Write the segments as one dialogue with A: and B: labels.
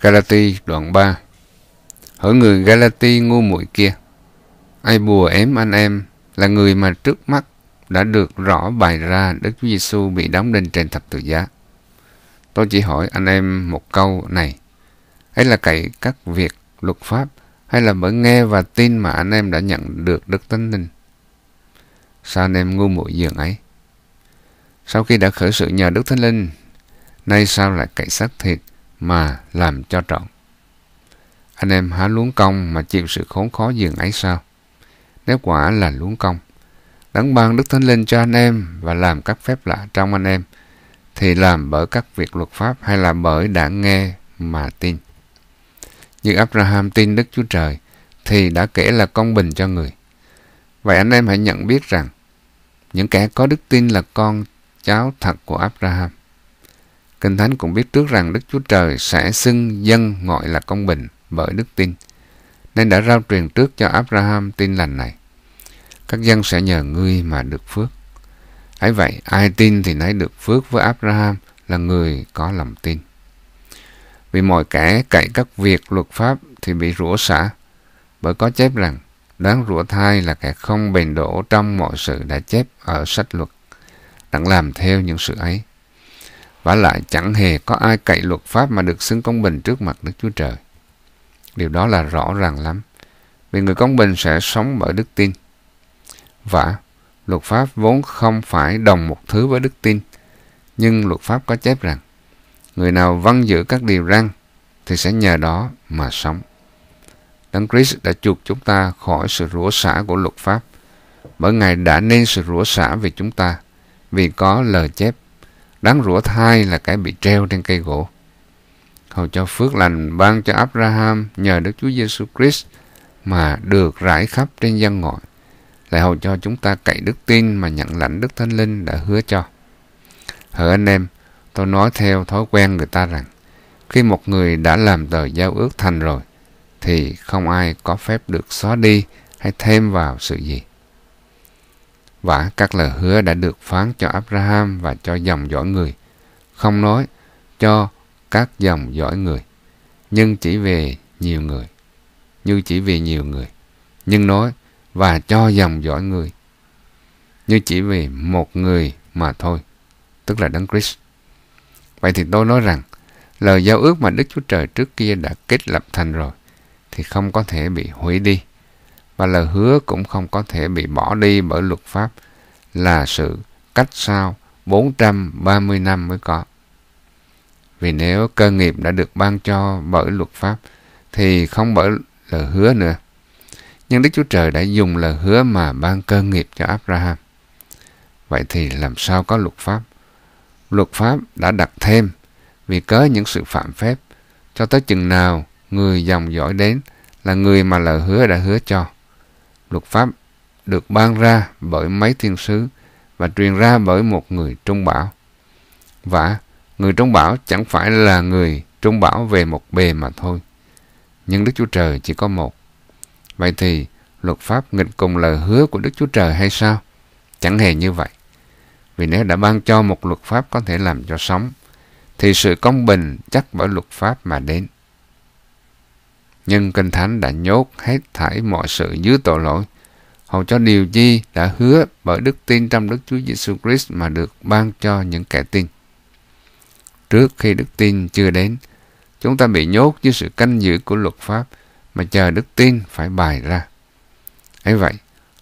A: Galati đoạn 3 Hỡi người Galati ngu muội kia Ai bùa ém anh em Là người mà trước mắt Đã được rõ bày ra Đức Chúa Giêsu bị đóng đinh trên thập tự giá Tôi chỉ hỏi anh em một câu này Ấy là cậy các việc luật pháp Hay là bởi nghe và tin mà anh em đã nhận được Đức Thánh Linh Sao anh em ngu muội dường ấy Sau khi đã khởi sự nhờ Đức Thánh Linh Nay sao lại cậy xác thịt mà làm cho trọn. Anh em há luống công mà chịu sự khốn khó dường ấy sao? Nếu quả là luống công, đấng ban Đức Thánh Linh cho anh em và làm các phép lạ trong anh em, thì làm bởi các việc luật pháp hay là bởi đã nghe mà tin. Như Abraham tin Đức Chúa Trời, thì đã kể là công bình cho người. Vậy anh em hãy nhận biết rằng, những kẻ có đức tin là con cháu thật của Abraham. Kinh Thánh cũng biết trước rằng Đức Chúa Trời sẽ xưng dân gọi là công bình bởi đức tin, nên đã rao truyền trước cho Abraham tin lành này. Các dân sẽ nhờ ngươi mà được phước. Ấy vậy, ai tin thì nấy được phước với Abraham là người có lòng tin. Vì mọi kẻ cậy các việc luật pháp thì bị rủa xả, bởi có chép rằng đáng rủa thai là kẻ không bền đổ trong mọi sự đã chép ở sách luật, đặng làm theo những sự ấy và lại chẳng hề có ai cậy luật pháp mà được xưng công bình trước mặt Đức Chúa Trời. Điều đó là rõ ràng lắm, vì người công bình sẽ sống bởi đức tin. và luật pháp vốn không phải đồng một thứ với đức tin, nhưng luật pháp có chép rằng, người nào văn giữ các điều răn thì sẽ nhờ đó mà sống. Đấng Christ đã chuộc chúng ta khỏi sự rủa xả của luật pháp, bởi Ngài đã nên sự rủa xả về chúng ta, vì có lời chép Đáng rủa thai là cái bị treo trên cây gỗ. Hầu cho phước lành ban cho Abraham nhờ Đức Chúa Giêsu Christ mà được rải khắp trên dân ngoại. Lại hầu cho chúng ta cậy đức tin mà nhận lãnh Đức Thánh Linh đã hứa cho. Hỡi anh em, tôi nói theo thói quen người ta rằng khi một người đã làm tờ giao ước thành rồi thì không ai có phép được xóa đi hay thêm vào sự gì và các lời hứa đã được phán cho Abraham và cho dòng dõi người. Không nói cho các dòng dõi người, nhưng chỉ về nhiều người. Như chỉ về nhiều người, nhưng nói và cho dòng dõi người. Như chỉ về một người mà thôi, tức là Đấng Christ. Vậy thì tôi nói rằng, lời giao ước mà Đức Chúa Trời trước kia đã kết lập thành rồi, thì không có thể bị hủy đi và lời hứa cũng không có thể bị bỏ đi bởi luật pháp là sự cách sau 430 năm mới có. Vì nếu cơ nghiệp đã được ban cho bởi luật pháp thì không bởi lời hứa nữa. Nhưng Đức Chúa Trời đã dùng lời hứa mà ban cơ nghiệp cho Abraham. Vậy thì làm sao có luật pháp? Luật pháp đã đặt thêm vì cớ những sự phạm phép cho tới chừng nào người dòng dõi đến là người mà lời hứa đã hứa cho. Luật pháp được ban ra bởi mấy thiên sứ và truyền ra bởi một người trung bảo. Và người trung bảo chẳng phải là người trung bảo về một bề mà thôi. Nhưng Đức Chúa Trời chỉ có một. Vậy thì luật pháp nghịch cùng lời hứa của Đức Chúa Trời hay sao? Chẳng hề như vậy. Vì nếu đã ban cho một luật pháp có thể làm cho sống, thì sự công bình chắc bởi luật pháp mà đến. Nhưng Kinh Thánh đã nhốt hết thảy mọi sự dưới tội lỗi, hầu cho điều chi đã hứa bởi đức tin trong Đức Chúa Giêsu Christ mà được ban cho những kẻ tin. Trước khi đức tin chưa đến, chúng ta bị nhốt dưới sự canh giữ của luật pháp mà chờ đức tin phải bài ra. Ấy vậy,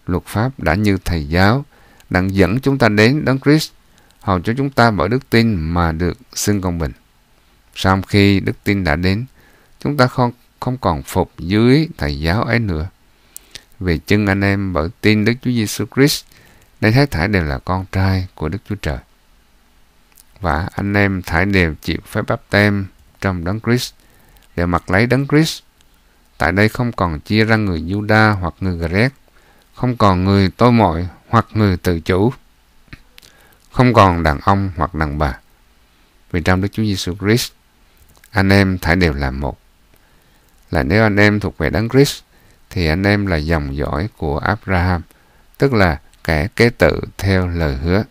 A: luật pháp đã như thầy giáo đang dẫn chúng ta đến đấng Christ hầu cho chúng ta bởi đức tin mà được xưng công bình. Sau khi đức tin đã đến, chúng ta không không còn phục dưới thầy giáo ấy nữa. Vì chân anh em bởi tin Đức Chúa Giêsu Christ nên hết thảy đều là con trai của Đức Chúa Trời. Và anh em thải đều chịu phép báp tem trong đấng Christ để mặc lấy đấng Christ. Tại đây không còn chia ra người Juda hoặc người Grec, không còn người tôi mọi hoặc người tự chủ, không còn đàn ông hoặc đàn bà. Vì trong Đức Chúa Giêsu Christ, anh em thải đều là một là nếu anh em thuộc về Đấng Christ thì anh em là dòng dõi của Abraham, tức là kẻ kế tự theo lời hứa.